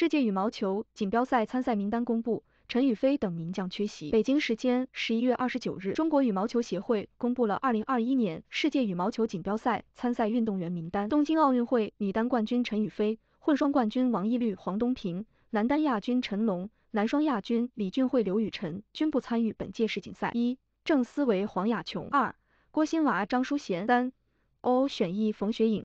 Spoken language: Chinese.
世界羽毛球锦标赛参赛名单公布，陈雨菲等名将缺席。北京时间十一月二十九日，中国羽毛球协会公布了二零二一年世界羽毛球锦标赛参赛运动员名单。东京奥运会女单冠军陈雨菲，混双冠军王懿律黄东萍，男单亚军陈龙，男双亚军李俊慧刘雨辰均不参与本届世锦赛。一、郑思维黄雅琼；二、郭新娃张淑贤；三、欧选意冯雪颖。